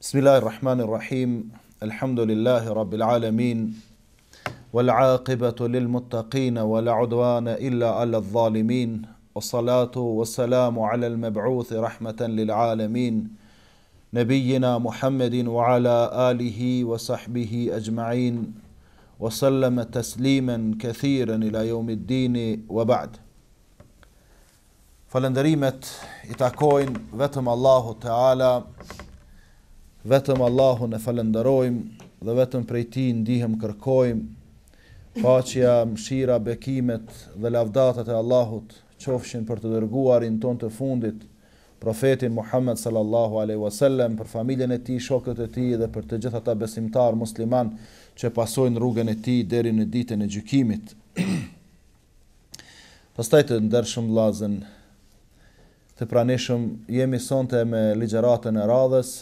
بسم الله الرحمن الرحيم الحمد لله رب العالمين والعاقبة للمتقين ولا عدوان إلا على الظالمين والصلاة والسلام على المبعوث رحمة للعالمين نبينا محمد وعلى آله وصحبه أجمعين وسلم تسليما كثيرا إلى يوم الدين وبعد فلندريمت إتاكوين takojnë الله تعالى vetëm Allahun e falenderojmë dhe vetëm prej ti ndihem kërkojmë paqja, mshira, bekimet dhe lavdatat e Allahut qofshin për të dërguarin ton të fundit profetin Muhammed sallallahu aleyhi wasallam për familjen e ti, shokët e ti dhe për të gjitha ta besimtar musliman që pasojnë rrugën e ti deri në ditën e gjykimit. Pastaj të ndërshëm lazen të praneshëm jemi sonte me ligjeratën e radhës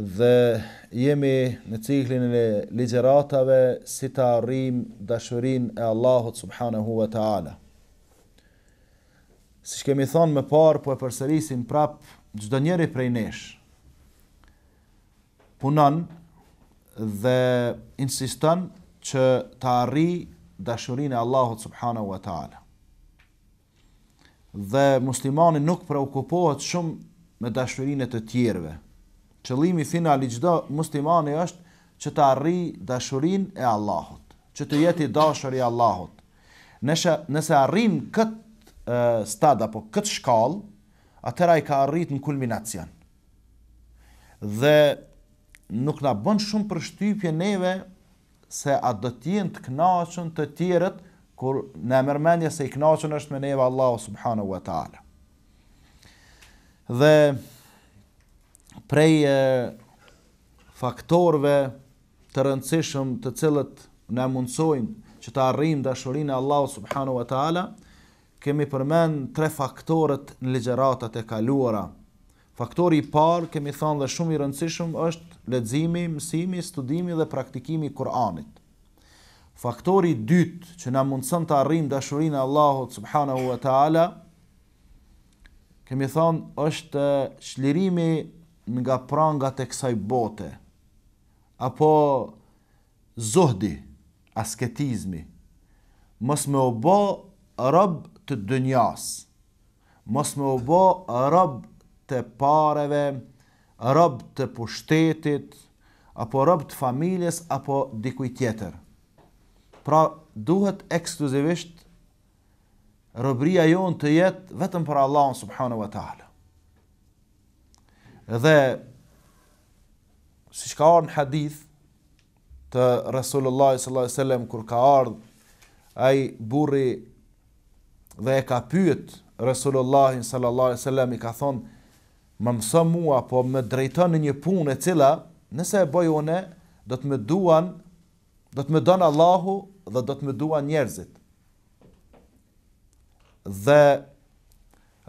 dhe jemi në ciklin e ligjeratave si të arrim dashurin e Allahot subhanahu wa ta'ala. Si që kemi thonë më parë, po e përserisin prap gjdo njeri prej nesh, punon dhe insiston që të arri dashurin e Allahot subhanahu wa ta'ala. Dhe muslimani nuk preokupohet shumë me dashurin e të tjerve, Qëllimi final i çdo muslimani është që të arrijë dashurinë e Allahut, që të jetë i dashur i Allahut. Nëse nëse arrin kët stad apo kët shkallë, atëra i ka në kulminacion. Dhe nuk na bën shumë përshtypje neve se a do të jenë të kënaqur të tjerët kur në mërmendje se i kënaqur është me neve Allahu subhanahu wa taala. Dhe prej e, faktorve të rëndësishëm të cilët në mundësojnë që të arrim dashurin e Allah subhanu wa ta'ala, kemi përmen tre faktorët në legjeratat e kaluara. Faktori i parë, kemi thonë dhe shumë i rëndësishëm, është ledzimi, mësimi, studimi dhe praktikimi Kur'anit. Faktori dytë që në mundësën të arrim dashurin e Allah subhanu wa ta'ala, kemi thonë është shlirimi nga prangat e kësaj bote apo zuhdi asketizmi mos me obo rob të dënjas mos me obo rob të pareve rob të pushtetit apo rob të familjes apo dikuj tjetër pra duhet ekskluzivisht robria jonë të jetë vetëm për Allah subhanu wa ta'ala Dhe siç ka ardhur në hadith të Rasulullah sallallahu alaihi wasallam kur ka ardh ai burri dhe e ka pyet Rasulullah sallallahu alaihi wasallam i ka thon më mëso mua po më drejton në një punë e cila nëse e bojone, do të më duan do të më don Allahu dhe do të më duan njerëzit dhe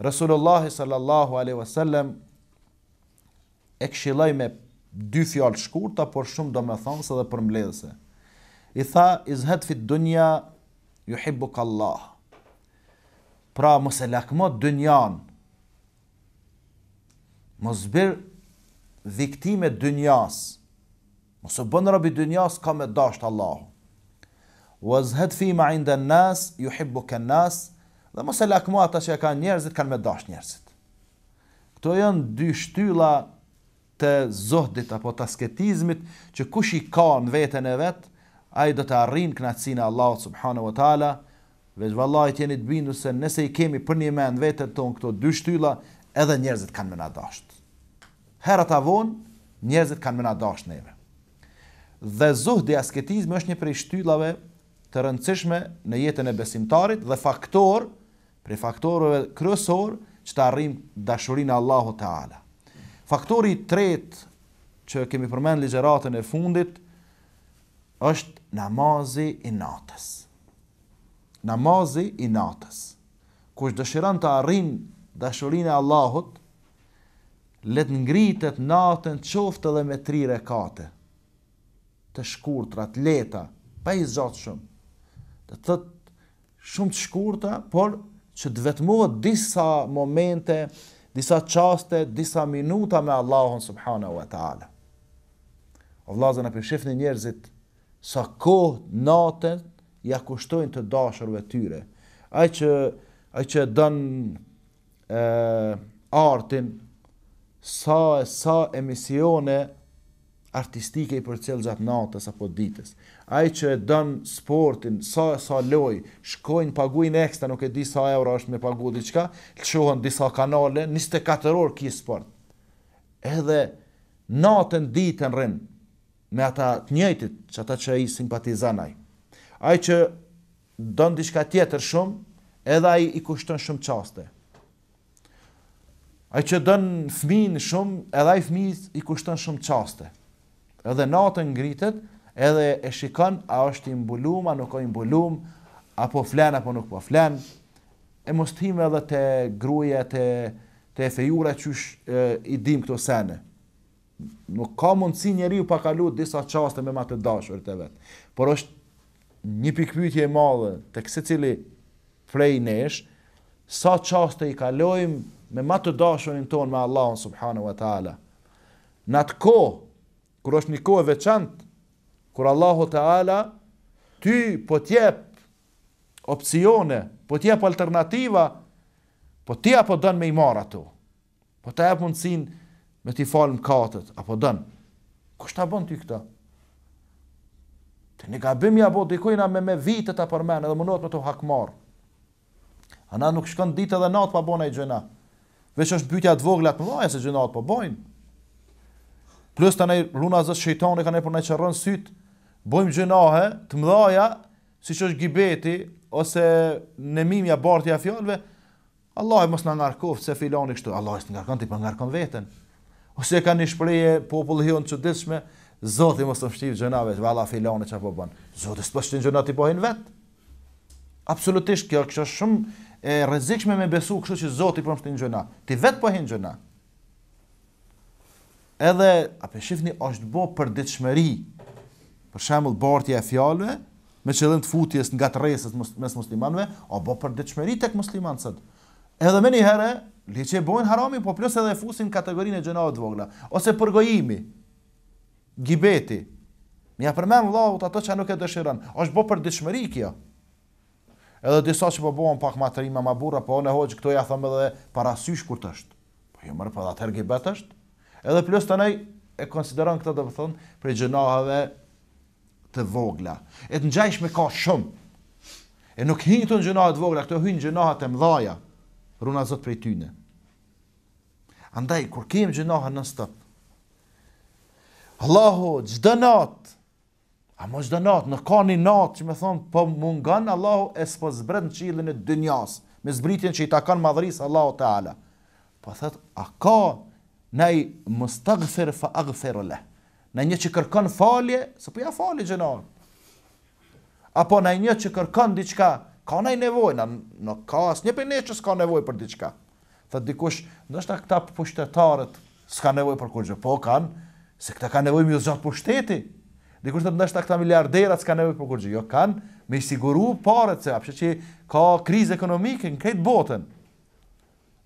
Resulullahi sallallahu alaihi wasallam e këshilaj me dy fjallë shkurta, por shumë do me thonë së dhe për mbledhëse. I tha, izhet fit dunja, ju hibbu ka Allah. Pra, mos lakmo lakmot dunjan, mos bërë viktime dunjas, mos bënë rabi dunjas, ka me dashtë Allah. U azhet fi ma inda nas, ju hibbu ka nas, dhe mos lakmo ata që e ka njerëzit, ka me dashtë njerëzit. Këto janë dy shtylla të zohdit apo të asketizmit që kush i ka në vetën e vetë, a i do të arrinë knatësin e Allahot subhanu wa ta'ala, veç vallaj të jenit bindu se nëse i kemi për një me në vetën tonë këto dy shtylla, edhe njerëzit kanë mëna dashtë. Herat avon, njerëzit kanë mëna dashtë neve. Dhe zohdi asketizmi është një prej shtyllave të rëndësishme në jetën e besimtarit dhe faktor, prej faktorëve kryesor, që të arrinë dashurin Allahu ta'ala Faktori i tretë që kemi përmend ligjëratën e fundit është namazi i natës. Namazi i natës. Kush dëshiron të arrijë dashurinë e Allahut, let ngritet natën qoftë edhe me 3 rekate të shkurtra, të lehta, pa i zotshëm. Të thot shumë të shkurtra, por që të vetmohet disa momente disa qaste, disa minuta me Allahun subhanahu wa ta'ala. O vlazën e përshif njerëzit, sa kohë natën, ja kushtojnë të dashërve tyre. Aj që, aj që dënë e, artin, sa e sa emisione artistike i përcjel gjatë natës apo ditës ai që e don sportin, sa sa loj, shkojn paguajn ekstra, nuk e di sa euro është me pagu diçka, lëshohen disa kanale 24 orë ki sport. Edhe natën ditën rrin me ata të njëjtit, çata që ai simpatizan ai. Ai që don diçka tjetër shumë, edhe ai i kushton shumë çaste. Ai që don fëmin shumë, edhe ai fëmi i kushton shumë çaste. Edhe natën ngritet edhe e shikon a është i mbulum, a nuk o i mbulum, apo flen, apo nuk po flen, e mos tim edhe të gruje, të, të fejura qysh e, i dim këto sene. Nuk ka mundësi njeri u pakalu disa qaste me ma të dashur të vetë, por është një pikpytje e madhe të kësi cili prej nesh, sa qaste i kalojmë me ma të dashurin tonë me Allahun subhanu wa ta'ala. Në atë ko, kër është një e veçantë, kur Allahu Teala ty po të jep opsione, po të jep alternativa, po ti apo don me i marr ato. Po të jap mundsinë me të falm katët apo don. Kush ta bën ti këtë? Të ne gabim ja bot dikojna me me vitet apo më edhe më not me to hakmar. Ana nuk shkon ditë edhe natë pa bënë i gjëna. Veç është bytyja të voglat më po vaja se gjëna po bojnë. Plus të runa zë shëjtoni ka nej për na qërën syt, bojmë gjënahe të mdhaja, si që është gjibeti, ose nëmimja bartja fjallëve, Allah e mos në ngarkoft, se filani kështu, Allah e së ngarkon, ti për po ngarkon vetën. Ose ka një shpreje popullë hion që dishme, Zotë i mos të mështivë gjënave, që vala filan i që po banë. Zotë i së pështin gjënat i pohin vetë. Absolutisht kjo, kështë shumë e rezikshme me besu kështu që Zotë i përmështin po gjëna. Ti vetë pohin gjëna. Edhe, apë shifni, është bo për ditëshmeri, për shembull bartja e fjalëve me qëllim të futjes nga të mes muslimanëve apo për dëshmëri tek muslimanët. Edhe më një herë, liçi bojn harami, po plus edhe fusin kategorinë e gjënave të vogla ose përgojimi, Gibeti. Mja përmend vllau ato që nuk e dëshiron. Është bë për dëshmëri kjo. Edhe disa që po bëhen pak më të rrimë më burra, po ne hoj këto ja thonë edhe para syh kur të Po jo më për atë që Edhe plus tani e konsideron këtë domethën për gjënave të vogla. E të me ka shumë. E nuk hinë të gjënahat vogla, këto hinë gjënahat e mdhaja, runa zotë prej tyne. Andaj, kur kemë gjënahat në stëpë, Allahu, gjdë natë, a mo gjdë natë, në ka një natë që me thonë, po mungan Allahu e s'po zbret në qilën e dënjas, me zbritjen që i takan madhërisë Allahu Teala. Po thëtë, a ka nej mëstagëfer fa agëferële? në një që kërkon falje, së përja po falje gjënohën. Apo në një që kërkon diqka, ka në i nevoj, në, në ka asë një për një që s'ka nevoj për diqka. Tha dikush, nështë këta pushtetarët, s'ka nevoj për kërgjë, po kanë, se këta ka nevoj më gjatë pushteti. Dikush të në këta miliarderat, s'ka nevoj për kërgjë, jo kanë, me i siguru paret, se apëshë që ka kriz ekonomike në këtë botën.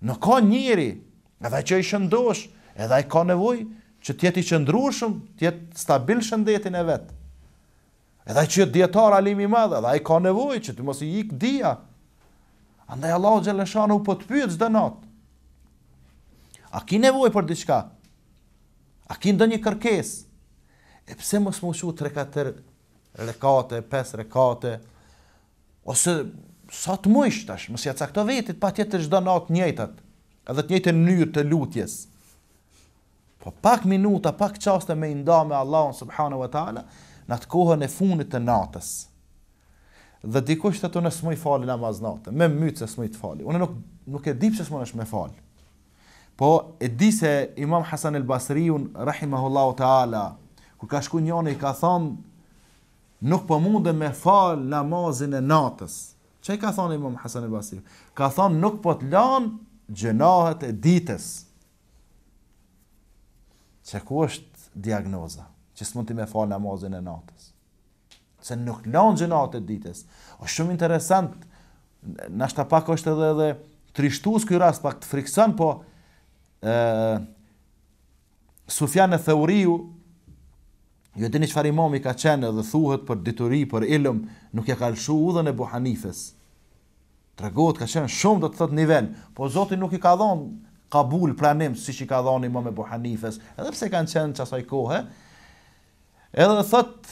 Në ka njëri, edhe që i shëndosh, edhe i ka nevoj, që të jetë i qëndrueshëm, të jetë stabil shëndetin e vet. Edhe ai që dietar alim i madh, edhe ai ka nevojë që të mos i ikë dhia, Andaj Allah Gjeleshanu po të pyet çdo natë. A ki nevojë për diçka? A ki ndonjë kërkesë? E pse mos më shu 3-4 rekate, 5 rekate? Ose sa të mujsh tash, mos ia ja cakto vetit, patjetër çdo natë njëjtat, edhe të njëjtën njërë të lutjes. Po pak minuta, pak qaste me nda me Allahun subhanu wa ta'ala, në të kohën e funit të natës. Dhe dikush të të në smuj fali namaz natë, me mytë se smuj të fali. Unë nuk, nuk e dip që smuj është me fali. Po e di se imam Hasan el Basriun, rahimahullahu ta'ala, kur ka shku njënë i ka thonë, nuk po mundë me falë namazin e natës. Që i ka thonë imam Hasan el Basriun? Ka thonë nuk po të lanë gjenahet e ditës që ku është diagnoza? Që s'mon ti më fal namazin e natës. Se nuk lanë gjënat ditës. Është shumë interesant. Na ta pak është edhe edhe trishtues ky rast pak të frikson, po e, Sufjan e Theuriu Jo të një që fari ka qenë dhe thuhet për dituri, për ilëm, nuk e ka lëshu u dhe në bohanifës. Të ka qenë shumë dhe të thot nivel, po Zoti nuk i ka dhonë kabul, pranim, si që ka dhoni më me buhanifes, edhe pse kanë qenë qasaj kohë, edhe thot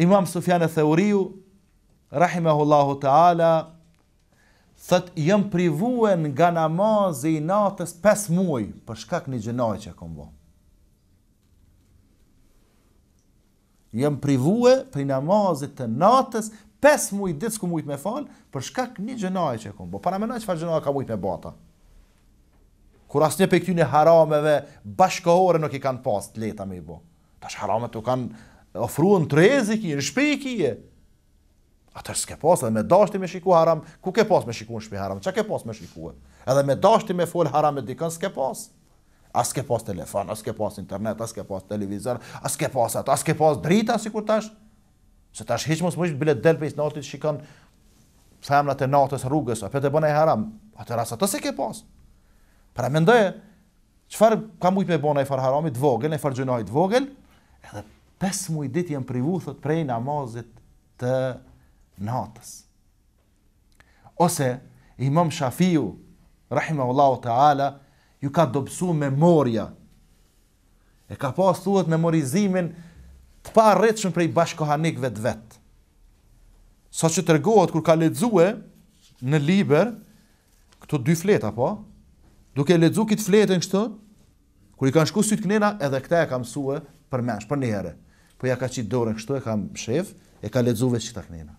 imam Sufjan e Theuriu, rahimehullahu ta'ala, thët, jëmë privuen nga namazi i natës pes muaj, për shkak një gjenaj që kom bo. Jëmë privuen për namazit të natës pes muaj ditës ku mujt me falë, për shkak një gjenaj që kom bo. Para me na që farë gjenaj ka mujt me bata kur asnjë prej këtyre harameve bashkohore nuk i kanë pas të leta me i bë. Tash haramat u kanë ofruan trezi që në shtëpi ki. Atë s'ke pas edhe me dashje me shikuar haram, ku ke pas me shikuar shtëpi haram? Çka ke pas me shikuar? Edhe me dashje me fol haram me dikon s'ke pas. As ke pas telefon, as ke pas internet, as ke pas televizor, as ke pas atë, as ke pas drita sikur tash. Se tash hiç mos mund të bile del pesë natë të shikon famlat e natës rrugës, apo të bën ai haram. Atë rasa të se ke pas. Pra mendoje, çfarë ka mujt me bona i far haramit vogël, ai far xhenoi vogël, edhe pesë muaj ditë jam privu thot prej namazit të natës. Ose Imam Shafiu rahimahullahu taala ju ka dobësuar memoria. E ka pas thuhet memorizimin të pa rritshëm prej bashkohanikëve të vet. Sa që të kur ka ledzue në liber, këto dy fleta po, duke lexuar kit fletën kështu, kur i kanë shku syt knena edhe këtë e ka mësua për mësh, për një herë. Po ja ka qit dorën kështu e ka mshef, e ka lexuar vetë kita knena.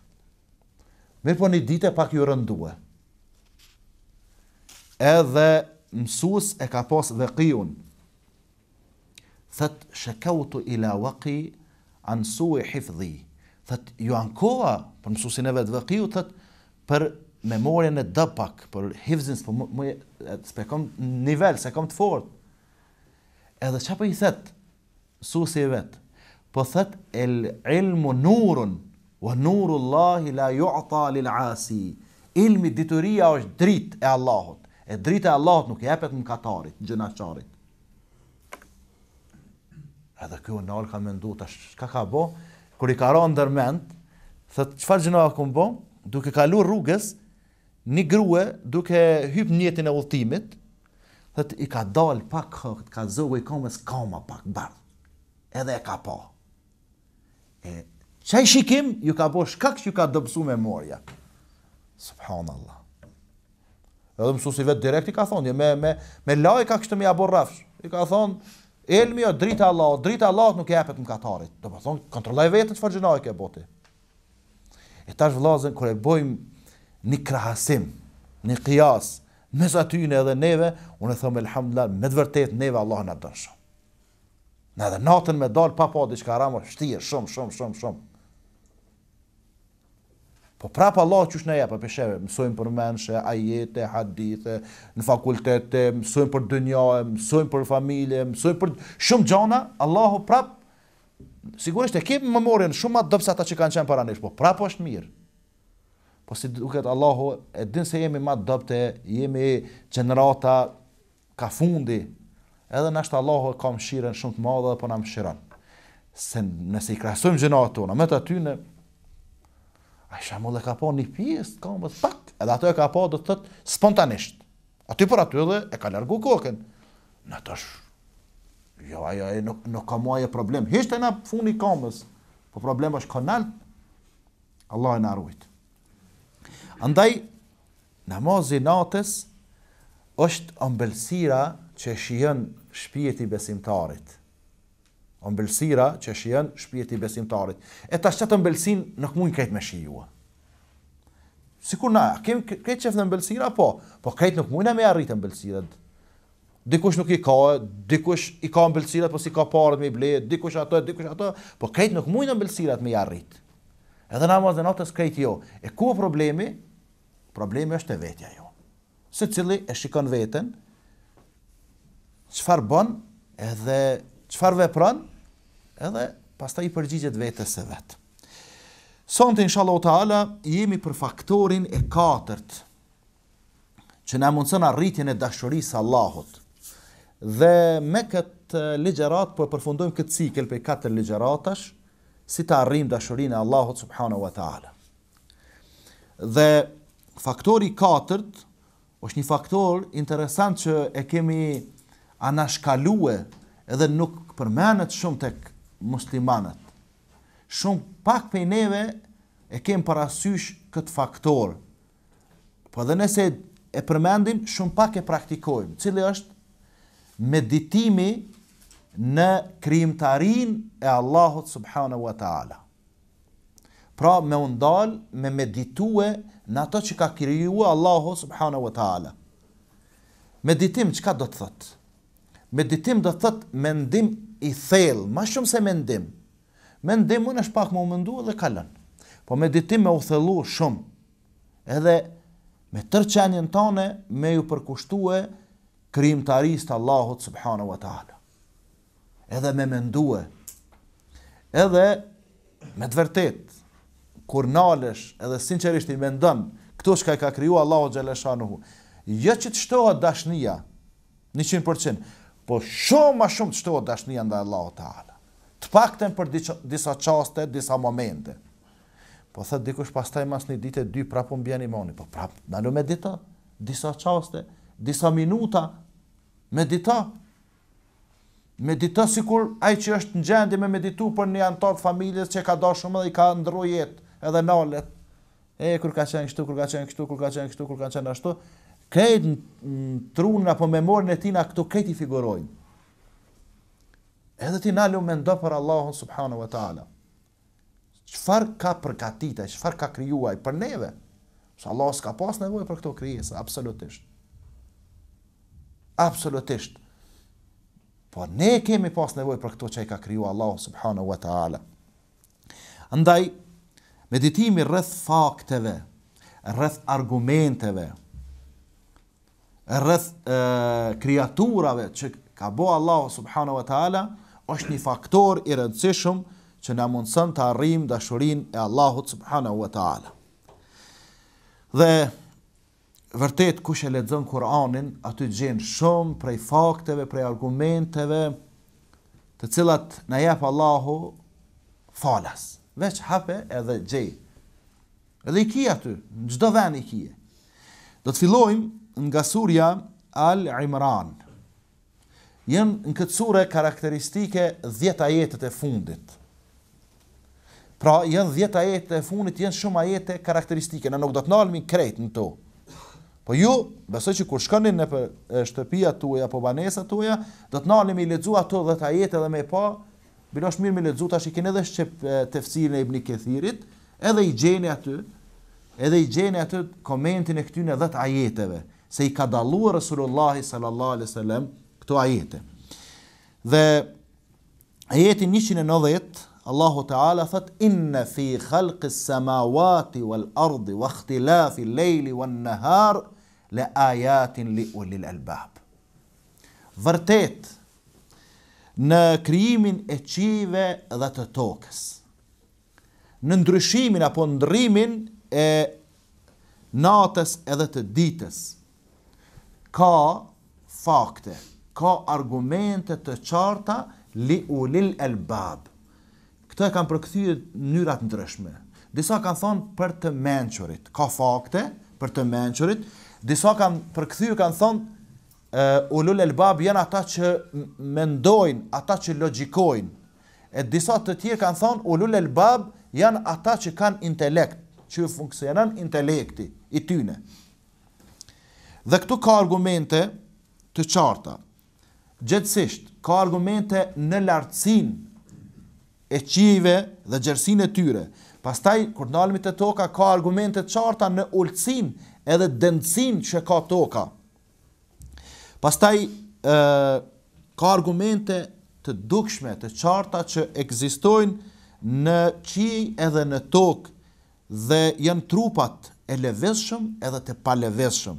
Mirë po një ditë pak ju rëndua. Edhe mësues e ka pas dhe qiun. Thet shakawtu ila waqi an suu hifzi. Thet ju ankoa për mësuesin e vet dhe qiu thet për Memorjen e dëpak, për hivzin, për më, më, nivel, se kom të fort. Edhe që për po i thet, su i vet, për po thet, el ilmu nurun, wa nuru Allahi la juqta lil asi, ilmi dituria është drit e Allahot, e drit e Allahot nuk jepet në katarit, gjënaqarit. Edhe kjo në alë ka mëndu, të shka ka bo, kër i ka ronë dërment, thëtë, qëfar gjënaqë këmë bo, duke kalu rrugës, një grua duke hyp njetin e udhëtimit, thët i ka dal pak hëkt, ka zogu i komës kama pak bardh, edhe e ka pa. E, qaj shikim, ju ka bosh kak që ju ka dëpsu me morja. Subhanallah. Edhe mësu si vetë direkt i ka thonë, me, me, me laj ka kështë me jabur rafsh. I ka thonë, elmi o drita Allah, drita Allah nuk e epet më katarit. Do më po thonë, kontrolaj vetën që fërgjënaj ke boti. E tash vlazën, kër e bojmë një krahasim, një kjas, mes atyne edhe neve, unë e thëmë, elhamdullat, me të neve Allah në dënë shumë. Në edhe natën me dalë, pa pa, diçka ramë, shtije, shumë, shumë, shumë, shumë. Po prapë Allah që është në jepë, pësheve, mësojmë për menëshe, ajete, hadithe, në fakultete, mësojmë për dënjajë, mësojmë për familje, mësojmë për shumë gjana, Allahu prapë, sigurisht e kemë mëmorin shumë atë dëpsa ta që kanë qenë paranishë, po prapë është mirë, po si duket Allahu e din se jemi ma dëpte, jemi gjenerata, ka fundi, edhe nështë Allahu ka më shiren shumë të madhe dhe po në më shiren. Se nëse i krahasojmë gjenatë tona me të aty në, a i shamu dhe ka po një pjesë, ka më pak, edhe ato e ka po dhe të tëtë spontanisht. Aty për aty dhe e ka lërgu kokën. Në të jo, ajo, ajo, nuk, nuk ka muaj e problem. Hishtë e na funi kamës, po problem është konal, Allah e na rujtë. Andaj, namazi natës është ambelsira që shien shpjeti besimtarit. Ambelsira që shien shpjeti besimtarit. E ta shqetë ambelsin nuk mund kajtë me shijua. Sikur na, kemi kajtë qefë në ambelsira, po, po kajtë nuk mund e me arritë ambelsirët. Dikush nuk i ka, dikush i ka ambelsirat, po si ka parët me i ble, dikush ato, dikush ato, po kajt nuk mujnë ambelsirat me i arrit. Edhe namaz dhe natës kajt jo. E ku problemi? problemi është e vetja jo. Se cili e shikon vetën, qëfar bon, edhe qëfar vepron, edhe pasta i përgjigjet vetës e vetë. Sënë të inshallah o ta'ala, jemi për faktorin e katërt, që ne mundësën arritjen e dashurisë Allahot. Dhe me këtë ligjerat, po e përfundojmë këtë cikl për katër ligjeratash, si të arrim dashurin e Allahot subhanahu wa ta'ala. Dhe Faktori 4 është një faktor interesant që e kemi anashkalue edhe nuk përmenet shumë të muslimanet. Shumë pak neve e kemë parasysh këtë faktor. Po dhe nëse e përmendim, shumë pak e praktikojmë. Cili është meditimi në krimtarin e Allahot subhanahu wa ta'ala. Pra me undal, me meditue në ato që ka krijuar Allahu subhanahu wa taala. Meditim çka do të thot? Meditim do të thot mendim i thellë, më shumë se mendim. Mendim mund është pak më mëndu dhe kalën. Po meditim me u thellu shumë. Edhe me tërqenjën tonë me ju përkushtue krijimtarisë të Allahut subhanahu wa taala. Edhe me mendue. Edhe me të vërtetë kur nalësh edhe sinqerisht i mendon këto çka ka kriju Allahu xhaleshanuhu jo që të shtohet dashnia 100% po shumë më shumë të shtohet dashnia ndaj Allahut taala të paktën për disa çaste disa momente po thot dikush pastaj mas një ditë dy prapo mbien imani po prap ndalo me ditë disa çaste disa minuta medita medita sikur ai që është në gjendje me meditu për një anëtar familjes që ka dashur më dhe i ka ndruar jetë edhe nalet. E kur ka qenë kështu, kur ka qenë kështu, kur ka qenë kështu, kur ka qenë ashtu, këtë trun apo memorën e tina këtu këtë i figurojnë. Edhe ti na me ndo për Allahun Subhanahu wa ta'ala. Qëfar ka përgatitur, qëfar ka kryuaj për neve? Se Allah s'ka pas nevoj për këto kryese, absolutisht. Absolutisht. Po ne kemi pas nevoj për këto që i ka kryu Allah Subhanahu wa ta'ala. Andaj, meditimi rreth fakteve, rreth argumenteve, rreth kreaturave që ka bëu Allahu subhanahu wa taala, është një faktor i rëndësishëm që na mundson të arrijm dashurinë e Allahut subhanahu wa taala. Dhe vërtet kush e lexon Kur'anin, aty gjen shumë prej fakteve, prej argumenteve të cilat na jep Allahu falas veç hape edhe gjej. Edhe i kia të, në gjdo ven i kia. Do të fillojmë nga surja Al-Imran. Jënë në këtë surë karakteristike dhjeta jetët e fundit. Pra, jënë dhjeta jetët e fundit, jënë shumë ajete e karakteristike. Në nuk do të nalëmi krejt në to. Po ju, besoj që kur shkonin në për shtëpia tuja, po banesa tuja, do të nalëmi i ledzu ato dhe të jetët dhe me pa, po, Bilo është mirë me lexu tash i kanë edhe shqip tefsirin e Ibn Kethirit, edhe i gjeni aty, edhe i gjeni aty komentin e këtyn 10 ajeteve se i ka dalluar Resulullahi sallallahu alaihi wasallam këto ajete. Dhe ajeti 190, Allahu Teala thot inna fi khalqis samawati wal ardi wa ikhtilafi al-layli wan nahar la ayatin li ulil albab. Vërtet, në krijimin e qive dhe të tokës, në ndryshimin apo ndrymin e natës edhe të ditës, ka fakte, ka argumente të qarta li u Lil e lbab. Këto e kam përkëthyjë njërat ndryshme. Disa kanë thonë për të menqërit, ka fakte për të menqërit, disa kanë përkëthyjë kanë thonë uh, ulul elbab janë ata që mendojnë, ata që logjikojnë. E disa të tjerë kanë thonë ulul elbab janë ata që kanë intelekt, që funksionan intelekti i tyne. Dhe këtu ka argumente të qarta. Gjithsesi, ka argumente në lartësin e qive dhe gjersinë e tyre. Pastaj, kur ndalemi të toka, ka argumente të qarta në ullëcin edhe dëndësin që ka toka. Pastaj ë ka argumente të dukshme, të qarta që ekzistojnë në qiej edhe në tokë dhe janë trupat e lëvezshëm edhe të palëvezshëm.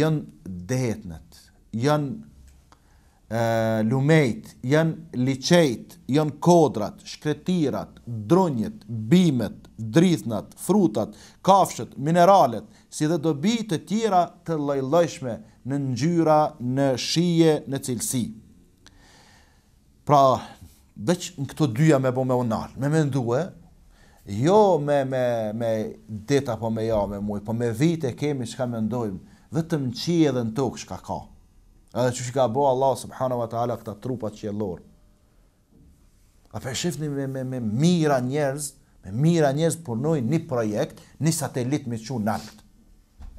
Jan dehetnat, jan lumejt, jan liçejt, jan kodrat, shkretirat, dronjet, bimët, drithnat, frutat, kafshët, mineralet, si dhe dobi të tjera të lloj-llojshme në ngjyra, në shije, në cilësi. Pra, vetë në këto dyja me bo me Më me mendue, jo me, me, me det po me ja me muj, po me vite kemi që ka vetëm qije dhe në tokë që ka ka. Edhe që që ka bo Allah, Subhanahu wa ta'ala, këta trupat që jelorë. A për shifni me, me, me mira njerëz, me mira njerëz përnoj një projekt, një satelit me që nartë.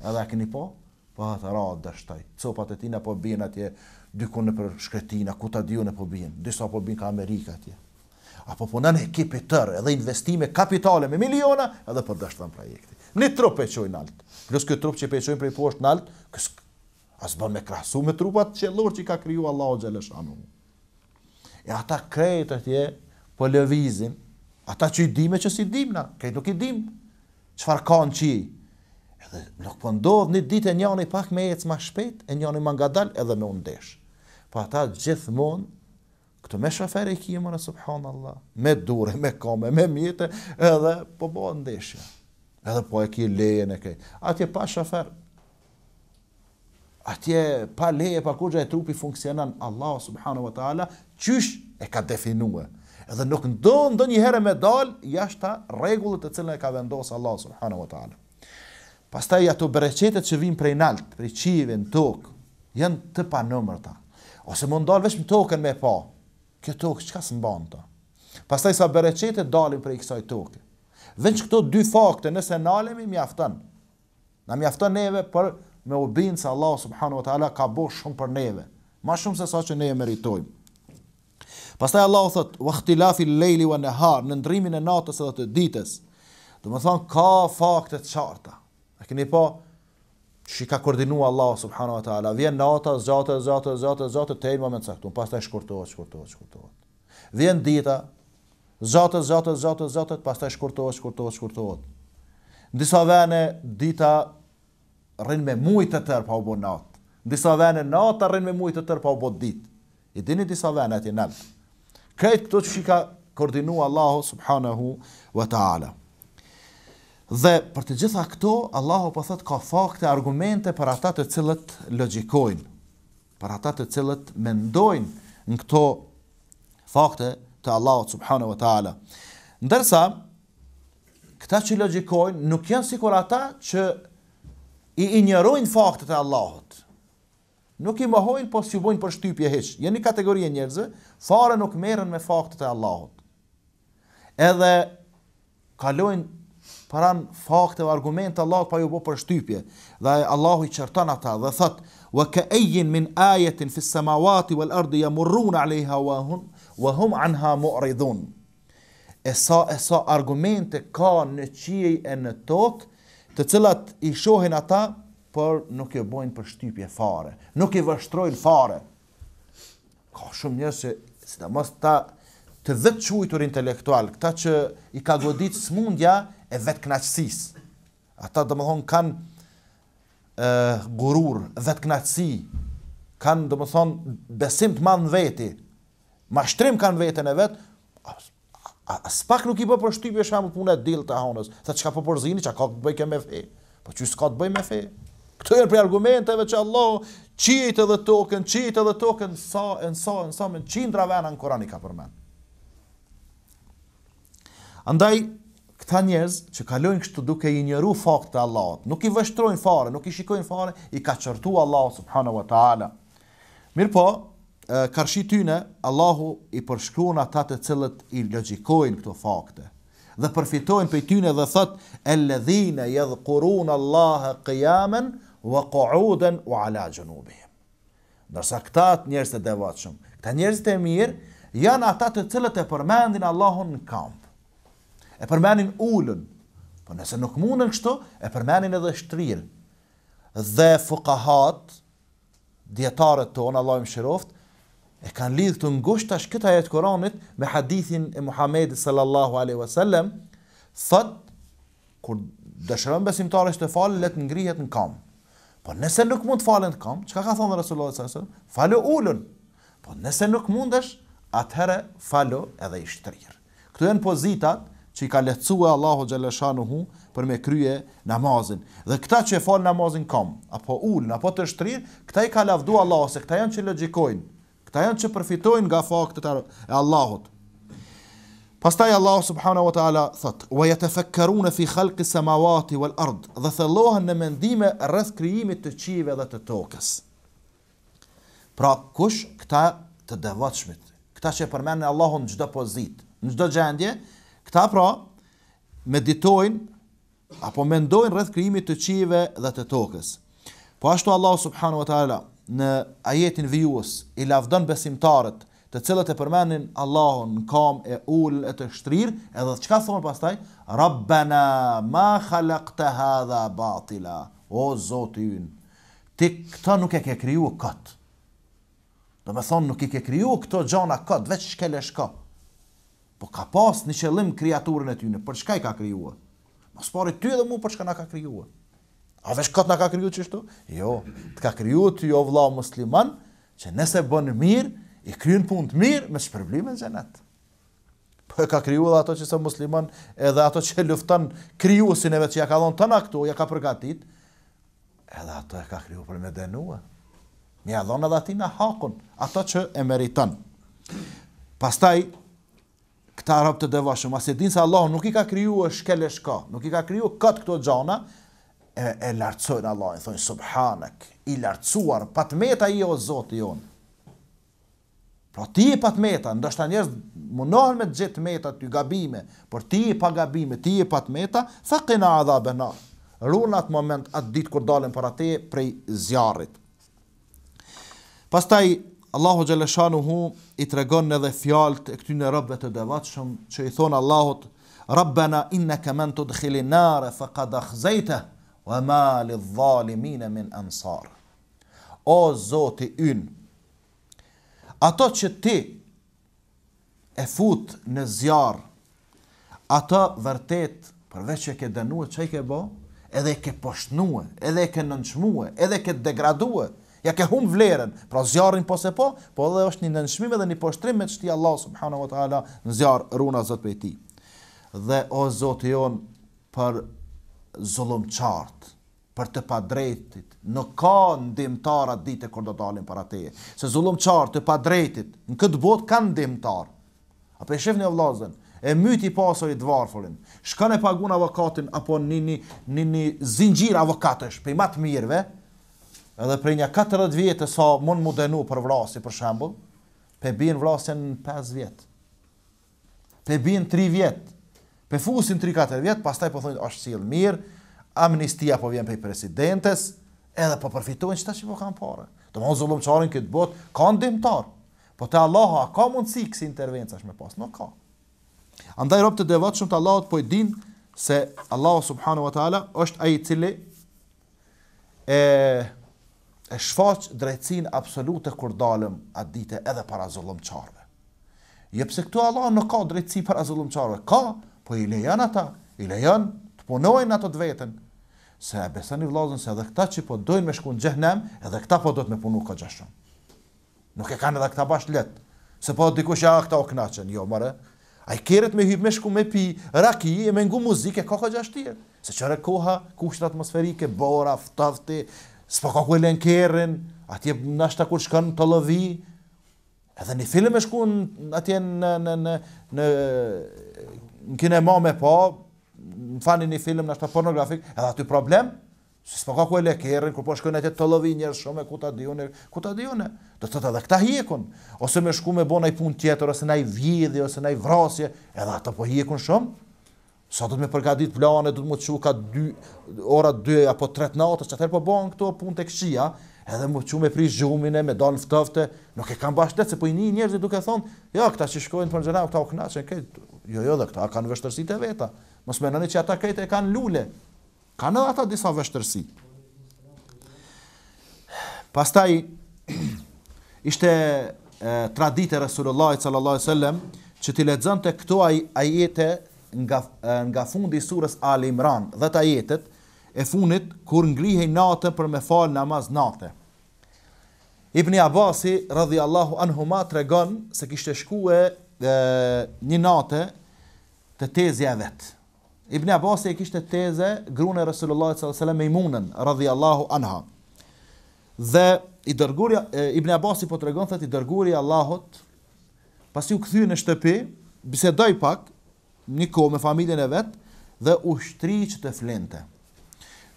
Edhe a këni Po. Pa ata ra dështaj, copat e tina po bien atje, dyku në për shkretina, ku ta dihune po bien. disa po bjen ka Amerika atje. Apo punan po ekipi tërë edhe investime kapitale me miliona edhe për po dështë projekti. Një trup e qojnë alt, plus kjo trup që i pejqojnë prej poshtë nalt, alt, asë bën me krasu me trupat që lorë që i ka kryu Allah o E ata krejt atje po lëvizin, ata që i dime që si dimna, krejt nuk i dim, qëfar kanë qi, nuk po ndodh një ditë e njëri pak më ecë më shpejt e njëri më ngadal edhe më ndesh. Po ata gjithmonë këtë me shofer e kimë në subhanallah, me dure, me kome, me mjete, edhe po bo ndeshja. Edhe po e ki lejen e kej. Atje pa shofer, atje pa leje, pa kurgja e trupi funksionan, Allah subhanahu wa ta'ala, qysh e ka definua. Edhe nuk ndonë ndonjë herë me dal, jashtë regullet e cilën e ka vendosë Allah subhanahu wa ta'ala. Pastaj ato breqetet që vinë prej nalt, prej qive, në tokë, janë të pa nëmër ta. Ose mund dalë më token me pa. Kjo tokë, qka së mbanë ta? Pastaj sa breqetet dalin prej kësaj tokë. Vënë këto dy fakte, nëse nalemi, mjaftën. Na mjaftën neve për me u binë Allah subhanu wa ta'ala ka bo shumë për neve. Ma shumë se sa që ne e meritojmë. Pastaj Allah u thëtë, vëkhtilafi lejli wa nehar, në ndrimin e natës edhe të ditës, dhe më thonë, ka fakte të qarta. A keni pa po që i ka koordinua Allah subhanahu wa ta'ala, vjen nata, zate, zate, zate, zate, te moment sa këtu, pas të shkurtohet, shkurtohet, shkurtohet. Vjen dita, zate, zate, zate, zate, pas të shkurtohet, shkurtohet, shkurtohet. Në disa vene, dita rrin me mujtë të tërë pa u bo natë. Në disa vene, nata rrin me mujtë të tërë pa u bo ditë. I dini disa vene ati nëllë. Këtë këtu që i ka koordinua Allah subhanahu wa ta'ala. Dhe për të gjitha këto, Allahu po thot ka fakte, argumente për ata të cilët logjikojnë, për ata të cilët mendojnë në këto fakte të Allahut subhanahu wa taala. Ndërsa këta që logjikojnë nuk janë sikur ata që i injorojnë faktet e Allahut. Nuk i mohojnë, po si bojnë për shtypje heq. Jeni kategori e njerëzve, fare nuk merren me faktet e Allahut. Edhe kalojnë paran fakteve argumente Allah pa ju bo për shtypje dhe Allahu i çerton ata dhe thot wa kayyin min ayatin fi samawati wal ardi yamurruna 'alayha wa hum wa hum 'anha mu'ridun e sa e sa argumente ka në qiej e në tokë të cilat i shohin ata por nuk e bojnë për shtypje fare nuk i vështrojnë fare ka shumë njerëz që sidomos ta të dhëtë quajtur intelektual, këta që i ka godit smundja, e vetë knaqësis. Ata dhe më thonë kanë e, gurur, vetë kanë dhe më thonë besim të madhë në veti, mashtrim kanë vetën e vetë, s'pak nuk i bë po e shamë punet dil të ahonës, sa që ka përpërzini, po që ka të bëjke me fe, Po që s'ka të bëj me fe. Këto janë prej argumenteve që Allah qitë edhe tokën, qitë edhe tokën, sa, nësa, nësa, me qindra vena në ka përmend. Andaj, këta njerëz që kalojnë kështu duke i injoruar fakte të Allahut, nuk i vështrojnë fare, nuk i shikojnë fare, i ka çortu Allahu subhanahu wa taala. Mirpo, karshi tyne, Allahu i përshkruan ata të cilët i logjikojnë këto fakte dhe përfitojnë prej tyne dhe thot alladhina yadhkurun Allaha qiyaman wa qu'udan wa ala junubihim. Do sa këta njerëz të devotshëm, këta njerëz të mirë janë ata të cilët e përmendin Allahun në kam e përmenin ulën. Po nëse nuk mundën kështu, e përmenin edhe shtrir. Dhe fuqahat, djetarët tonë Allahu i mëshiroft, e kanë lidhë të ngushtash këta ajet Kur'anit me hadithin e Muhamedit sallallahu alaihi wasallam, thot kur dëshërën besimtarës të falë let ngrihet në kam. Po nëse nuk mund të falën të kam, çka ka thënë Resulullah sallallahu alaihi wasallam? Falë ullën, Po nëse nuk mundesh, atëherë falë edhe i shtrirë. Këtu janë pozitat që i ka lehtësua Allahu xhaleshanuhu për me krye namazin. Dhe këta që fal namazin kom, apo ul, apo të shtrir, këta i ka lavdhu Allahu se këta janë që logjikojnë. Këta janë që përfitojnë nga fakti i Allahut. Pastaj Allahu subhanahu wa taala thot: "Wa yatafakkarun fi khalqi samawati wal ard", dhe thellohen në mendime rreth krijimit të qive dhe të tokës. Pra kush këta të devotshmit, këta që përmendën Allahun çdo pozit, në çdo gjendje, Këta pra, meditojnë, apo mendojnë rrëth krimit të qive dhe të tokës. Po ashtu Allah subhanu wa ta'ala, në ajetin vijuës, i lafdën besimtarët, të cilët e përmenin Allahun në kam e ullë e të shtrirë, edhe të qka thonë pas taj? Rabbena, ma khalak të hadha batila, o zotë yn, ti këta nuk e ke kryu këtë. Do me thonë nuk i ke kryu këto gjana këtë, veç shkele shkëtë. Po ka pas në qëllim kreaturën e ty në për çka i ka krijuar? Mos pari ty edhe mu për çka na ka krijuar. A vesh këtë na ka krijuar çështu? Jo, të ka krijuar ti o vëlla musliman, që nëse bën mirë, i kryen punë të mirë me shpërblimën e xhenat. Po e ka krijuar ato që sa musliman, edhe ato që lufton krijuesin e vet që ja ka dhënë tëna këtu, ja ka përgatit. Edhe ato e ka krijuar për me dënuar. Mi ja dhona edhe ati në hakun, ato që e meriton. Pastaj, këta rob të devotshëm, asë din se Allahu nuk i ka krijuar shkeleshka, nuk i ka krijuar kat këto xhana e, e lartësojnë Allahin, thonë subhanak, i lartësuar, patmeta i o zotë i unë. Pra ti e patmeta, ndështë ta mundohen mënohen me gjithë meta të gabime, por ti e pa gabime, ti i patmeta, fa qina adha bëna, rrunë atë moment, atë ditë kur dalen për atë prej zjarit. Pastaj, Allahu Gjeleshanu hu i tregon edhe fjallët e këtyne rëbëve të devatëshëm që i thonë Allahut Rabbena inne kemen të dhkili nare fa ka dhkzejte wa ma li dhalimine min ansar. O zoti yn, ato që ti e fut në zjarë, ato vërtet përveç që ke dënuë që i ke bo, edhe ke poshtnuë, edhe ke nënçmuë, edhe ke degraduë, Ja ke hum vlerën, pra zjarrin pas po e po, po edhe është një ndëshmim edhe një poshtrim me çti Allah subhanahu wa taala në zjarr runa zot prej tij. Dhe o Zoti jon për zullumçart, për të padrejtit, në ka ndimtar ditë kur do dalin para teje. Se zullumçart, të padrejtit në këtë botë kanë ndimtar. A për shefni vllazën e myti pasoj të varfurin, shkën e pagun avokatin, apo një nini zingjir avokatësh, për i matë mirëve, edhe prej një 14 vjetë e sa mund mu denu për vrasi, për shambull, pe bin vrasin 5 vjetë, pe bin 3 vjetë, pe fusin 3-4 vjetë, pas taj po thonjit, është cilë mirë, amnistia po vjen pej presidentes, edhe po përfitojnë qëta që po kam pare. Do mund zullum qarin këtë botë, ka dimtarë, po të Allah ha, ka mund si kësi intervenca shme pas, no ka. Andaj ropë të devat shumë të Allah të po din, se Allah subhanu wa ta'ala është aji cili, e shfaq drejtsin absolute kur dalëm atë dite edhe para zullum qarve. Jepse këtu Allah nuk ka drejtsi para zullum qarve, ka, po i lejan ata, i lejan të punojnë ato të vetën, se e besan i vlazën se edhe këta që po dojnë me shku në gjehnem, edhe këta po dojnë me punu ka gjashon. Nuk e kanë edhe këta bashkë letë, se po dikush e ah, a këta o knaqen, jo mare, a i kjeret me hybë me shku me pi, raki e me ngu muzike, ka ka gjashtirë. Se çare koha, kushtë atmosferike, bora, ftafti, s'po ka ku e lën kerrën, atje nashta kur shkon të lëvi, edhe një film e shku në atje në, në, në, në, në kinema me pa, në fani një film nashta pornografik, edhe aty problem, Si s'po ka ku e kerrën, kur po shkojnë atje të lëvi njërë shumë e ku ta dihune, ku ta dihune, do të thotë edhe këta hjekun, ose me shku me bo ai pun tjetër, ose naj vjedhje, ose naj vrasje, edhe ato po hjekun shumë, sa do të më përgatit planet, do të më çu ka 2 ora 2 apo 3 natës, çfarë po bën këto punë tek shia, edhe më çu me prish gjumin e me dal ftoftë, nuk e kam bashkëtet se po i nin njerëzit duke thonë, jo, këta që shkojnë për xhenau, këta u kënaqen këtu. Jo, jo, dhe këta kanë vështërsitë veta. Mos më ndani që ata këta e kanë lule. Kanë edhe ata disa vështërsi. Pastaj ishte tradita e Resulullah sallallahu alaihi wasallam që ti lexonte këto ajete nga nga fundi i Ali Al-Imran dha ta jetet e funit kur ngrihej nate për me fal namaz natë. Ibn Abasi radhiyallahu anhuma tregon se kishte shkuë një natë te teza e vet. Ibn Abasi kishte teze grune e s.a.s. sallallahu imunën wasallam, Maymunen radhiyallahu anha. Dhe i dërguri Ibn Abasi po tregon se i dërguri Allahut pasi u kthyen në shtëpi, bisedoi pak një kohë me familjen e vet dhe që të flente.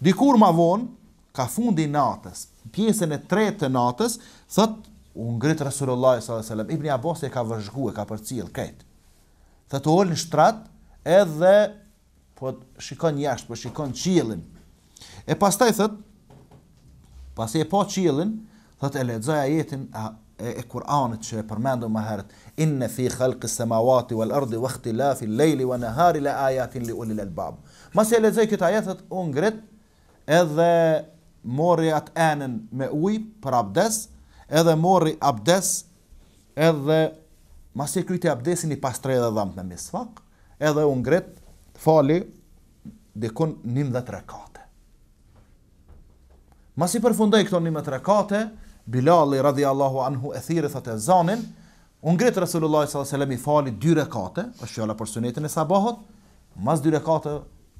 Dikur ma von, ka fundi natës, pjesën e tretë të natës, thot u ngrit Rasulullah sallallahu alaihi wasallam, Abbas e ka vëzhguar, ka përcjell këtë. Tha të ul në shtrat edhe po shikon jashtë, po shikon qiellin. E pastaj thot, pasi e pa po qiellin, thot e lexoj ajetin, e e Kur'anit që e përmendëm më herët inna fi khalqis samawati wal ardi wa ikhtilafil leili wan nahari la ayatin li ulil albab mos e lexoj këta ajete u ngret edhe morri at enën me ujë për abdes edhe morri abdes edhe mos e kryte abdesin i pastër edhe dhëmt me misfak edhe u ngret fali dekon nimdhat rakate mos i përfundoi këto nimdhat rakate Bilali radhiyallahu anhu e thirrë thotë e u ngrit Rasulullah sallallahu alaihi wasallam i fali dy rekate, është çola për sunetin e sabahut, mas dy rekate,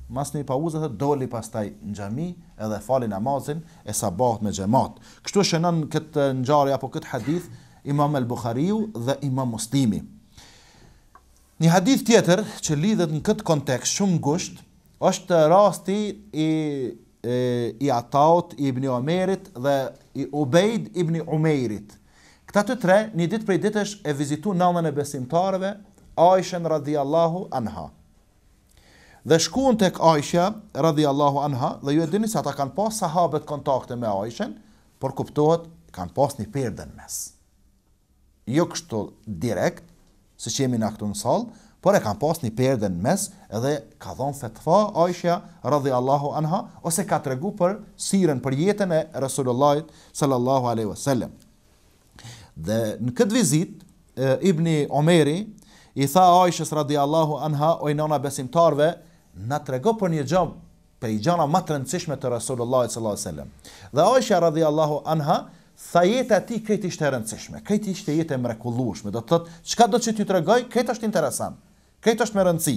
mas një pauzë thotë doli pastaj në xhami edhe fali namazin e sabahut me xhamat. Kështu shënon këtë ngjarje apo këtë hadith Imam al-Bukhariu dhe Imam Muslimi. Një hadith tjetër që lidhet në këtë kontekst shumë gusht, është rasti i, i, i Ataut, i Ibni Omerit dhe i Ubejd ibn Umejrit. Këta të tre, një ditë për i ditësh e vizitu në nëndën e besimtarëve, Aishën radhiallahu anha. Dhe shkuën të kë Aisha radhiallahu anha, dhe ju e dini se ata kanë pas sahabet kontakte me Aishën, por kuptohet kanë pas një përden mes. Jo kështu direkt, se që jemi në këtu në salë, por e kanë pas një perde në mes edhe ka dhonë fetfa Aisha Allahu anha ose ka të regu për sirën, për jetën e Resulullahit sallallahu aleyhi wasallam. Dhe në këtë vizit, Ibni Omeri i tha Aishës Allahu anha ojnona besimtarve na të regu për një gjë për i gjana më të rëndësishme të Resulullahit sallallahu aleyhi wasallam. Dhe Aisha Allahu anha Tha jetë ati këjt ishte rëndësishme, këjt ishte jetë e do të tëtë, do të të regoj, është interesant. Këtë është me rëndësi.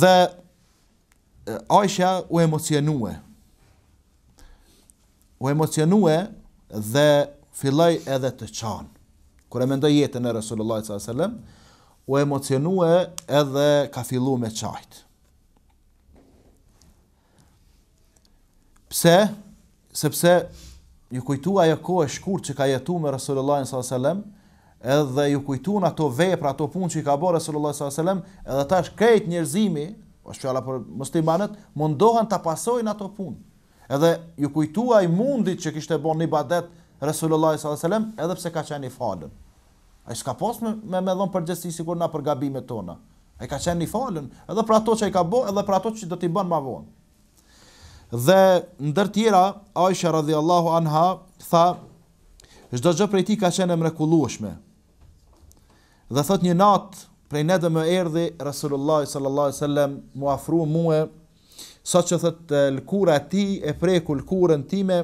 Dhe Aisha u emocionue. U emocionue dhe filloi edhe të qanë. Kur e mendoi jetën e Resulullah s.a.s. U emocionue edhe ka fillu me qajtë. Pse? Sepse ju kujtu ajo kohë e shkurt që ka jetu me Resulullah s.a.s. Pse? edhe ju kujtun ato vepra, ato punë që i ka bërë Resulullah sallallahu alaihi wasallam, edhe tash këtej njerëzimi, po shfalla për muslimanët, mundohen ta pasojnë ato punë. Edhe ju kujtuaj mundit që kishte bën në ibadet Resulullah sallallahu alaihi wasallam, edhe pse ka qenë i falën. Ai s'ka pas me me, me dhon për gjësi sikur na për gabimet tona. Ai ka qenë i falën, edhe për ato që ai ka bë, edhe për ato që do t'i bën më vonë. Dhe ndër tjera, Aisha radhiyallahu anha tha Çdo gjë prej tij ka qenë e mrekullueshme, dhe thot një natë prej nedë më erdi Rasulullah sallallahu sallam mu afru muë sa që thot lkura ti e preku lkurën time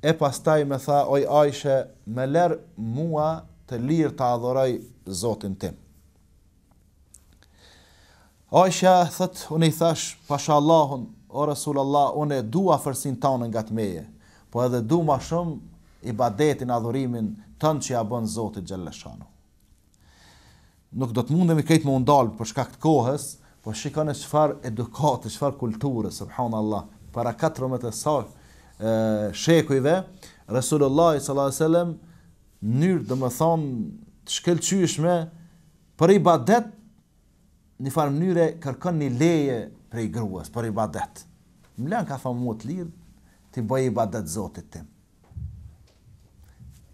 e pastaj me tha oj ajshe me lër mua të lirë të adhoraj zotin tim ajshe thot, unë i thash pasha Allahun o Rasulullah unë e dua fërsin tanë nga të meje po edhe du ma shumë i badetin adhurimin tënë që ja bën zotit gjëllëshanu nuk do të mundemi këtë më ndalë për të kohës, po shikoni çfarë qëfar edukatë, qëfar kulturës, para 4 më të sak, shekujve, Resulullah s.a.s. njërë dhe më thonë të shkelqyshme për i badet një farë mënyre kërkon një leje për i gruës, për i badet. Më lenë ka thonë më të lirë të bëj i badet zotit tim.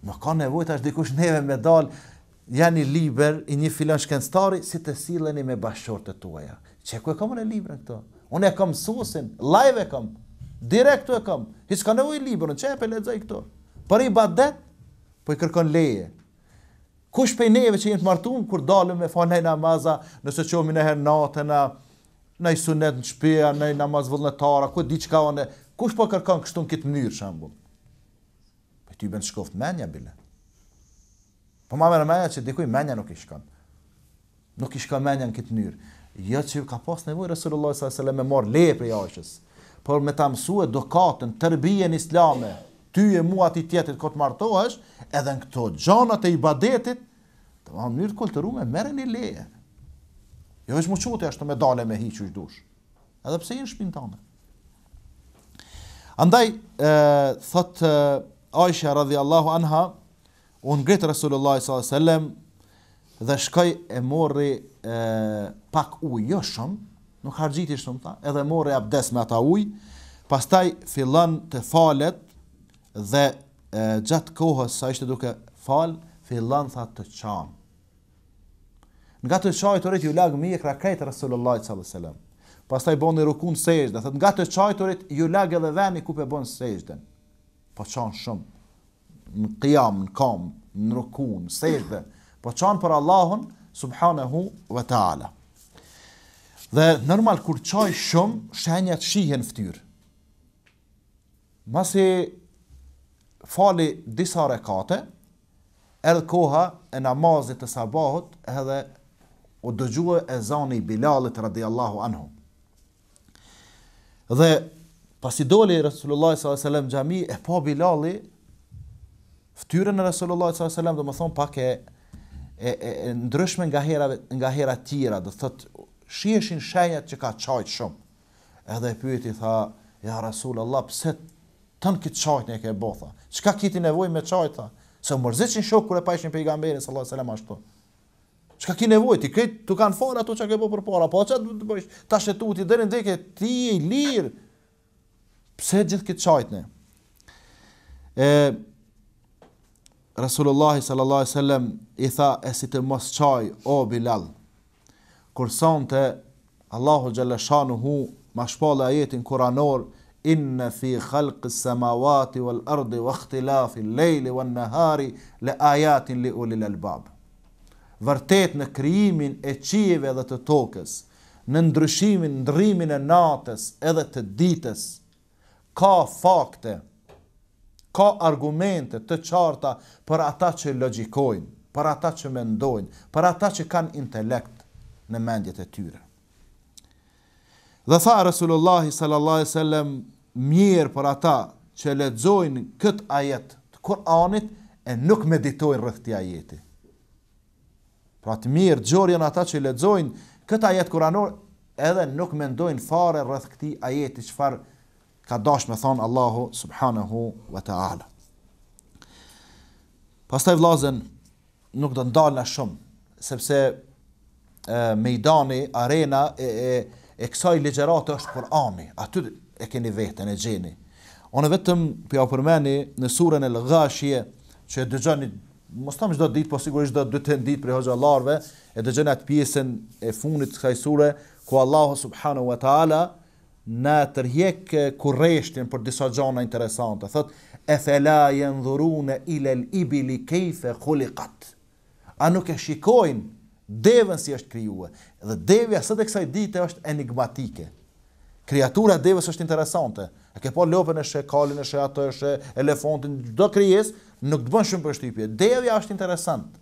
Nuk ka nevojt është dikush neve me dalë janë i liber i një filan shkenstari, si të sileni me bashkëshorë të tuaja. Që ku e kam unë e liber në këto? Unë e kam susin, live e kam, direktu e kam, hisë ka nevoj i liber në, që e pelezoj këto? Për i badet, po i kërkon leje. Kush pe neve që jenë të martun, kur dalëm me fanaj namaza, nëse qomi në herë natë, në, në i sunet në shpia, në i namaz vëllënëtara, ku e di që ka one, kush po kërkon kështu në këtë mënyrë shambull? Pe po ty ben shkoft menja bile. Po ma mërë menja që dikuj menja nuk i shkon. Nuk i shkon menja në këtë njërë. Jo që ka pas në Resulullah s.a.s. me mor për jashës. Por me ta mësue do katën, tërbijen islame, ty e mua ati tjetit këtë martohesh, edhe në këto gjanët e i badetit, të ma mërë të kulturu me mërë një leje. Jo është mu qute ashtë me dale me hi që është dush. Edhe pse i në shpinë tane. Andaj, thotë, Aisha radhiallahu anha, unë ngritë Rasulullah s.a.s. dhe shkoj e morri e, pak uj, jo shumë, nuk hargjiti shumë ta, edhe morri abdes me ata uj, pastaj fillon të falet dhe e, gjatë kohës sa ishte duke fal, fillon tha të qanë. Nga të qaj të rriti ju lagë mi e krakajtë Rasulullah s.a.s. Pastaj bon i rukun sejgjde, thët nga të qaj të rriti ju lagë edhe veni ku pe bon sejgjden. Po qanë shumë në qiam, në kam, në rukun, në sejtë, po qanë për Allahun, subhanahu wa ta'ala. Dhe normal, kur qaj shumë, shenjat shihen ftyrë. Masi fali disa rekate, edhe koha e namazit e sabahot, edhe o dëgjua e zani Bilalit Allahu anhu. Dhe pasi doli Rasulullah s.a.s. gjami, e pa Bilalit, ftyrën e Resulullah sallallahu alaihi wasallam do të thon pak e e e ndryshme nga hera nga hera të tjera do thot shiheshin shenjat që ka çajt shumë edhe e pyeti tha ja Resulullah pse tan kit çajt ne ke botha çka kiti nevojë me çajt tha se mërzitshin shok kur e paishin pejgamberin sallallahu alaihi wasallam ashtu Çka ki nevojë ti këtu tu kanë fal ato çka ke bë përpara, po çka do të bësh? Tash e deri në dekë ti je i lir. Pse gjithë këtë çajtnë? Ë, Rasulullahi sallallahu alaihi wasallam i tha e si të mos çaj o Bilal. Kur sonte Allahu xhalla shanuhu ma shpalla ajetin kuranor in fi khalqis samawati wal ardi wa ikhtilafi l-lejli wan nahari la li ulil albab. Vërtet në krijimin e qiejve dhe të tokës, në ndryshimin ndrymimin e natës edhe të ditës ka fakte ka argumente të qarta për ata që logikojnë, për ata që mendojnë, për ata që kanë intelekt në mendjet e tyre. Dhe tha Rasulullahi sallallahu alaihi wasallam mirë për ata që lexojnë kët ajet të Kur'anit e nuk meditojnë rreth këtij ajeti. Pra të mirë gjorjen ata që lexojnë kët ajet kuranor edhe nuk mendojnë fare rreth këtij ajeti çfarë ka dashë me thonë Allahu subhanahu wa ta'ala. Pastaj vlazen nuk do ndalë në shumë, sepse e, mejdani, arena e, e, e kësaj ligjerate është për aty e keni vetën e gjeni. Onë vetëm për ja përmeni në surën e lëgashje që e dëgjani, mos tam qdo ditë, po sigurisht do dhe të për hëgja e dëgjani atë pjesën e funit kësaj sure ku Allahu subhanahu wa ta'ala, në tërjek kureshtin për disa gjana interesante. Thot, e thela jenë dhuru në ile l'ibili kejfe kulikat. A nuk e shikojnë devën si është krijuë. Dhe devja sëtë e kësaj dite është enigmatike. Kreatura devës është interesante. A ke po lopën e shë, kalin e shë, ato e shë, elefontin, do krijes, nuk të bënë shumë për shtypje. Devja është interesant.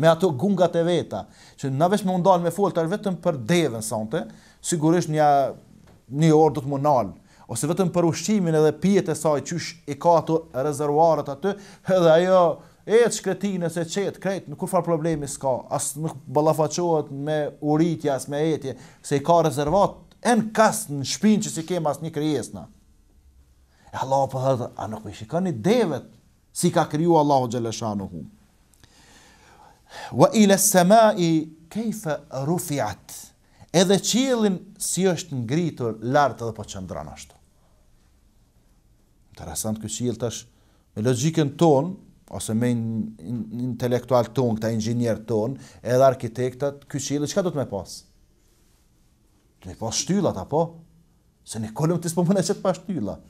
Me ato gungat e veta. Që në veshë me undalë me full të arvetën për devën sante, sigurisht një një orë do të më nalë, ose vetëm për ushqimin edhe pijet e saj qysh e ka ato rezervuarët aty, edhe ajo e të shkretin e se qetë, krejtë, në kur farë problemi s'ka, asë nuk balafachohet me uritja, asë me etje, se i ka rezervat, e në kasë në shpinë që si kema asë një kryesna. E Allah për po dhe, a nuk i shikon një devet, si ka kryu Allah Gjeleshanu hu. Wa ila sema i kejfe rufiat, edhe qilin si është ngritur lartë dhe po qëndran ashtu. Interesant kë qil është me logikën ton, ose me intelektual ton, këta ingjinier ton, edhe arkitektat, kë qilë, qëka do të me pasë? Të me pasë shtyllat, apo? Se një kolëm të ispo më në qëtë pa shtyllat.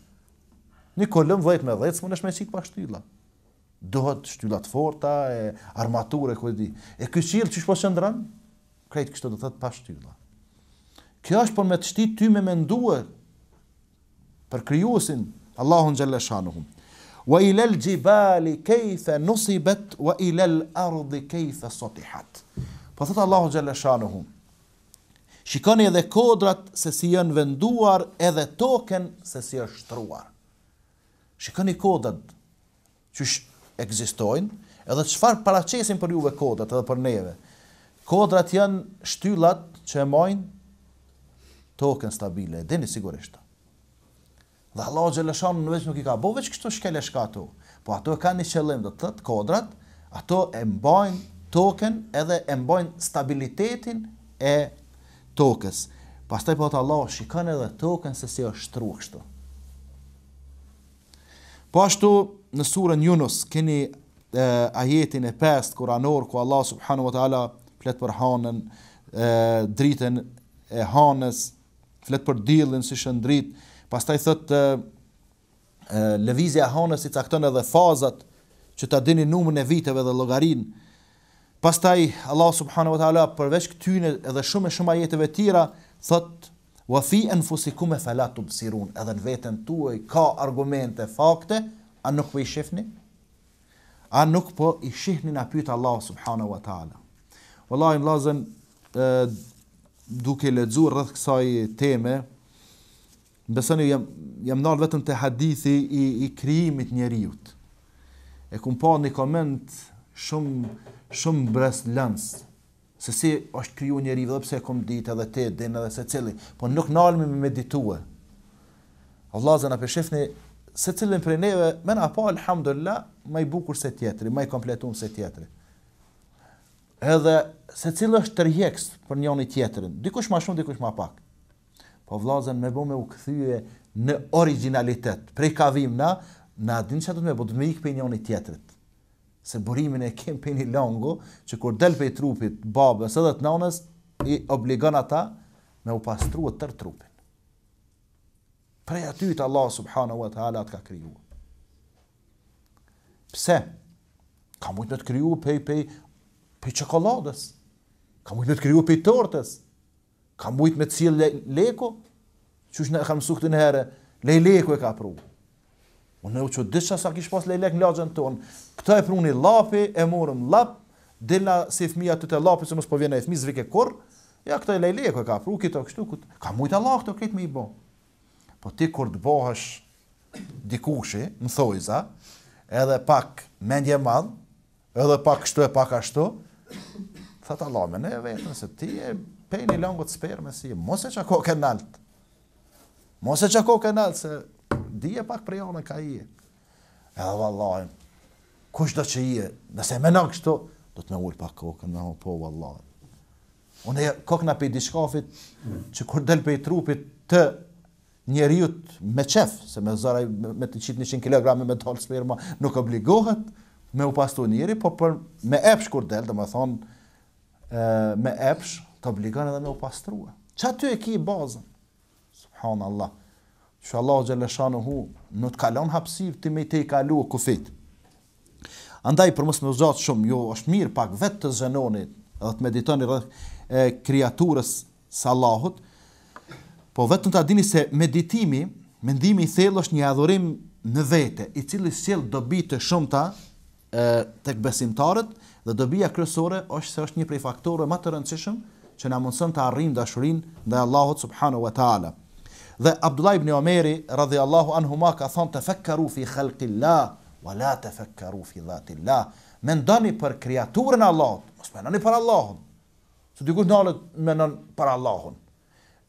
Një kolëm dhejt me dhejt, së më në shme qikë pa shtyllat. Dohet shtyllat forta, e armature, kujdi. e kë qilë, qësh po qëndran? Krejt kështë do të të pa shtyllat. Kjo është për me të shtit ty me mendua për kryusin Allahun gjëllë Wa Wa ilel gjibali kejthe nusibet, wa ilel ardi kejthe sotihat. Po thëtë Allahun gjëllë Shikoni edhe kodrat se si jënë venduar edhe token se si është shtruar. Shikoni kodrat që shë egzistojnë edhe qëfar paracesin për juve kodrat edhe për neve. Kodrat jënë shtyllat që e mojnë tokën stabile, e dini sigurisht. Dhe Allah Gjeleshan në veç nuk i ka bo veç kështu shkele shka ato, po ato e ka një qëllim dhe të tëtë kodrat, ato e mbajnë token edhe e mbajnë stabilitetin e tokës. Pastaj po të Allah shikën edhe token se si është tru kështu. Po ashtu në surën Yunus keni e, ajetin e pest kuranor ku Allah subhanu wa ta'ala pletë për hanën, e, dritën e hanës, flet për diellin si shëndrit, pastaj thot e lëvizja e hanës i cakton edhe fazat që ta dini numrin e viteve dhe llogarin. Pastaj Allah subhanahu wa taala përveç këtyn edhe shumë e shumë ajeteve tjera thot wa fi anfusikum fa tubsirun, edhe në veten tuaj ka argumente, fakte, a nuk po i shihni? A nuk po i shihni na pyet Allah subhanahu wa taala. Wallahi e, duke lexuar rreth kësaj teme, besoni jam jam ndal vetëm te hadithi i i krijimit njeriu. E kum pa një koment shumë shumë brest se si është kriju njeri dhe pse e kom dit edhe te, din edhe se cili, po nuk nalëmi me meditue. Allah zë në përshifni, se cilin për neve, mena apo, alhamdulillah, ma i bukur se tjetëri, ma i kompletum se tjetëri edhe se cilë është të rjekës për njën i tjetërin, dikush ma shumë, dikush ma pak. Po vlazen me bo me u këthyje në originalitet, prej kavim na, na din që të me bo të me ikë për njën i tjetërit. Se burimin e kem për një longu, që kur del për i trupit babës edhe të nanës, i obligon ata me u pastruat tër trupin. Prej aty të Allah subhanahu wa ta'ala të ka kryu. Pse? Ka mujtë me të kryu pej pej Pej qokoladës, ka mujtë me të kryu pej tortës, ka mujtë me cilë le, leko, që është në e kam su këtë në herë, lej leko e ka pru. Unë e u që disha sa kish pas lej lek në lagën tonë, këta e pru një lapi, e morëm lap, dilna se i fmija të të lapi, se mos po vjene e fmi zvike kur, ja këta e lej leko e ka pru, këta kështu, këtë, ka mujtë Allah këtë këtë me i bo. Po ti kur të bohësh dikushi, më thojza, edhe pak mendje madhë, edhe pak kështu e pak ashtu, Tha të Allah, me ne vetëm se ti e pej një langë të sperë me si, mos e që ako ke naltë. Mos e që ako ke naltë, se di e pak prej ome ka i. E dhe kush do që i e, nëse me në kështu, do të me ullë pak kokën. në po, Allah. Unë e kokë në pëjdi që kur del pëj trupit të njeriut me qef, se me zara me të qitë një 100 kg me dollë sperma, nuk obligohet, me u pastu njëri, po për me epsh kur del, dhe me thonë, me epsh, të obligan edhe me u pastruhe. Qa ty e ki i bazën? Subhanë Allah. Që Allah gjeleshanu hu, në të kalon hapsir, ti me i te i kalu o kufit. Andaj për mësë me zhatë shumë, jo është mirë pak vetë të zënonit dhe të meditoni rrëth e kriaturës Allahut, po vetë në të adini se meditimi, mendimi i thellë është një adhurim në vete, i cili sjell dobi të shumta e tek besimtarët dhe dobia kryesore është se është një prej faktorëve më të rëndësishëm që na mundson të arrijmë dashurinë ndaj Allahut subhanahu wa taala. Dhe Abdullah ibn Omeri radhiyallahu anhu ma ka thonë tafakkaru fi khalqi Allah wa la tafakkaru fi zat Allah. Mendoni për krijaturën e Allahut, mos mendoni për Allahun. Të dikush ndalet mendon për Allahun.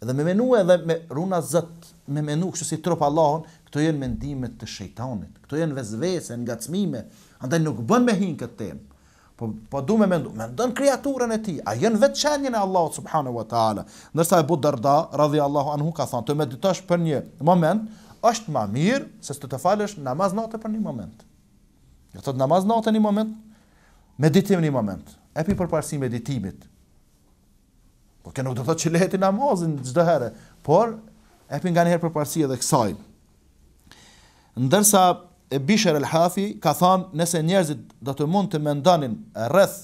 Dhe me menu edhe me runa zot, me menu kështu si trop Allahun, këto janë mendimet të shejtanit. Këto janë vezveces, ngacmime. Andaj nuk bën me hin këtë temp. Po po du me mendu, me kreaturën e ti, a jenë vetë qenjën e Allah subhanahu wa ta'ala. Nërsa e bu dërda, radhi Allahu anhu ka thënë, të meditash për një moment, është ma mirë, se të të falësh namaz natë për një moment. Në të të namaz natë një moment, meditim një moment, e pi përparsi meditimit. Po ke nuk do të thotë që leheti namazin çdo gjithë por e pi nga përparsi edhe kësaj Ndërsa e Bishr al-Hafi ka thënë nëse njerëzit do të mund të mendonin rreth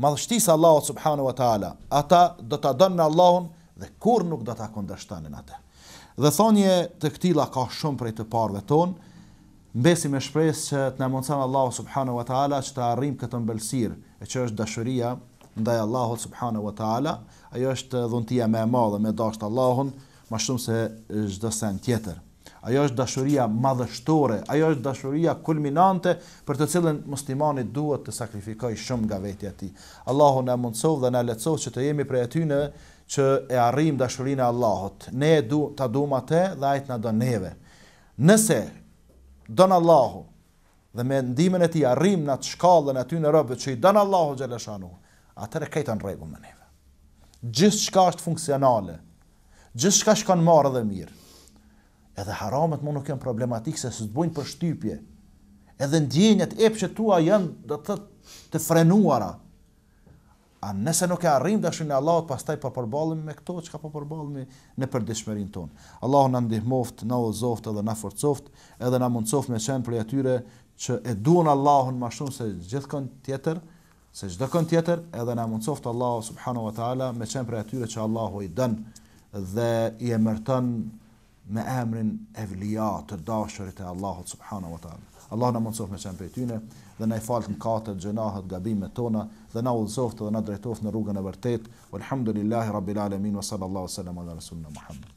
madhështisë Allahut subhanahu wa taala, ata do ta donin Allahun dhe kur nuk do ta kundërshtonin atë. Dhe thonje të këtilla ka shumë prej të parëve ton, mbesim me shpresë që të na mëson Allahu subhanahu wa taala që të arrijmë këtë mbëlsir, e që është dashuria ndaj Allahut subhanahu wa taala, ajo është dhuntia më e madhe me dashur Allahun, më shumë se çdo sen tjetër ajo është dashuria madhështore, ajo është dashuria kulminante për të cilën muslimani duhet të sakrifikojë shumë nga vetja e tij. Allahu na mundsoj dhe na lecoj që të jemi prej aty që e arrim dashurinë e Allahut. Ne e du ta duam atë dhe ai të na don neve. Nëse don Allahu dhe me ndihmën e tij arrim në atë shkallën aty në rrobat që i don Allahu xhaleshanu, atëre këta në rregull me Gjithë Gjithçka është funksionale. Gjithçka shkon marrë dhe mirë. Edhe haramat mund nuk janë problematik se s'të bojnë për shtypje. Edhe ndjenjat epshe tua janë do të të frenuara. A nëse nuk e arrim dashin e Allahut, pastaj po përballemi me këto që ka po përballemi në përditshmërinë tonë. Allahu na ndihmoft, na ozoft, edhe na forcoft, edhe na mundsoft me çën për atyre që e duan Allahun më shumë se gjithkon tjetër, se çdo kon tjetër, edhe na mundsoft Allahu subhanahu wa taala me çën për atyre që Allahu i dën dhe i emërton me emrin e vlija të dashurit e Allahot subhana wa ta'ala. Allah në mundësof me qenë për tyne dhe na i falë në katët, gjënahët, gabimet tona dhe në ullësoftë dhe në drejtoftë në rrugën e vërtet. Alhamdulillahi, Rabbil Alemin, wa sallallahu sallam, wa sallam, Rasulina Muhammad.